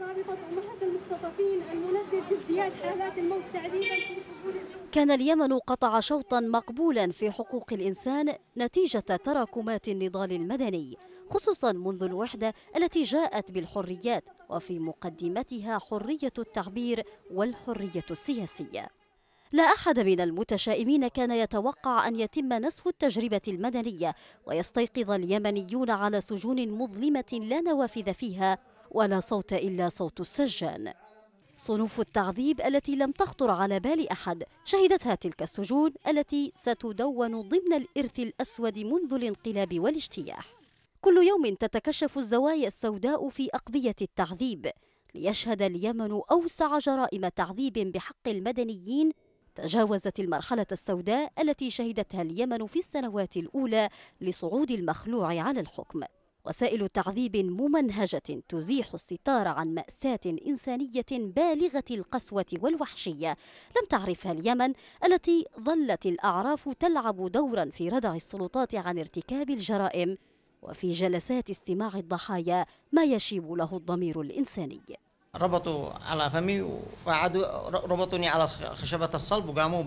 رابطة أمهات المختطفين حالات الموت تعذيبا في كان اليمن قطع شوطا مقبولا في حقوق الإنسان نتيجة تراكمات النضال المدني خصوصا منذ الوحدة التي جاءت بالحريات وفي مقدمتها حرية التعبير والحرية السياسية لا أحد من المتشائمين كان يتوقع أن يتم نسف التجربة المدنية ويستيقظ اليمنيون على سجون مظلمة لا نوافذ فيها ولا صوت إلا صوت السجان صنوف التعذيب التي لم تخطر على بال أحد شهدتها تلك السجون التي ستدون ضمن الإرث الأسود منذ الانقلاب والاجتياح كل يوم تتكشف الزوايا السوداء في أقضية التعذيب ليشهد اليمن أوسع جرائم تعذيب بحق المدنيين تجاوزت المرحلة السوداء التي شهدتها اليمن في السنوات الأولى لصعود المخلوع على الحكم وسائل تعذيب ممنهجة تزيح الستار عن مأساة إنسانية بالغة القسوة والوحشية لم تعرفها اليمن التي ظلت الأعراف تلعب دورا في ردع السلطات عن ارتكاب الجرائم وفي جلسات استماع الضحايا ما يشيب له الضمير الإنساني ربطوا على فمي وقعدوا ربطوني على خشبة الصلب وقاموا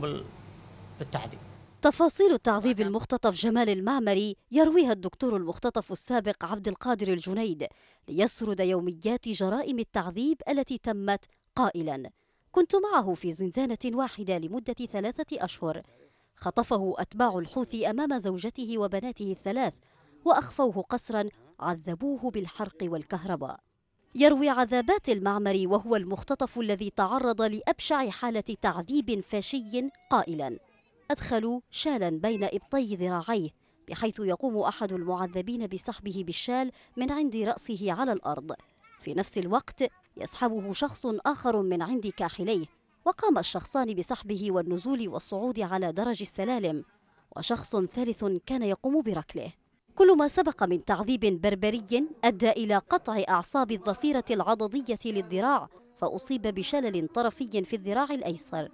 بالتعذيب تفاصيل التعذيب المختطف جمال المعمري يرويها الدكتور المختطف السابق عبد القادر الجنيد ليسرد يوميات جرائم التعذيب التي تمت قائلا كنت معه في زنزانة واحدة لمدة ثلاثة أشهر خطفه أتباع الحوثي أمام زوجته وبناته الثلاث وأخفوه قصرا عذبوه بالحرق والكهرباء يروي عذابات المعمري وهو المختطف الذي تعرض لأبشع حالة تعذيب فاشي قائلاً أدخلوا شالا بين إبطي ذراعيه بحيث يقوم أحد المعذبين بسحبه بالشال من عند رأسه على الأرض في نفس الوقت يسحبه شخص آخر من عند كاحليه وقام الشخصان بسحبه والنزول والصعود على درج السلالم وشخص ثالث كان يقوم بركله كل ما سبق من تعذيب بربري أدى إلى قطع أعصاب الضفيرة العضدية للذراع فأصيب بشلل طرفي في الذراع الأيسر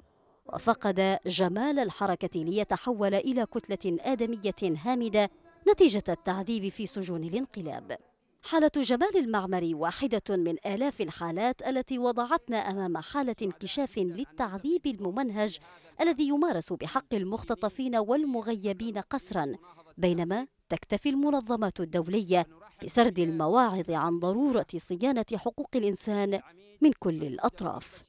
وفقد جمال الحركة ليتحول إلى كتلة آدمية هامدة نتيجة التعذيب في سجون الانقلاب حالة جمال المعمري واحدة من آلاف الحالات التي وضعتنا أمام حالة انكشاف للتعذيب الممنهج الذي يمارس بحق المختطفين والمغيبين قسرا بينما تكتفي المنظمات الدولية بسرد المواعظ عن ضرورة صيانة حقوق الإنسان من كل الأطراف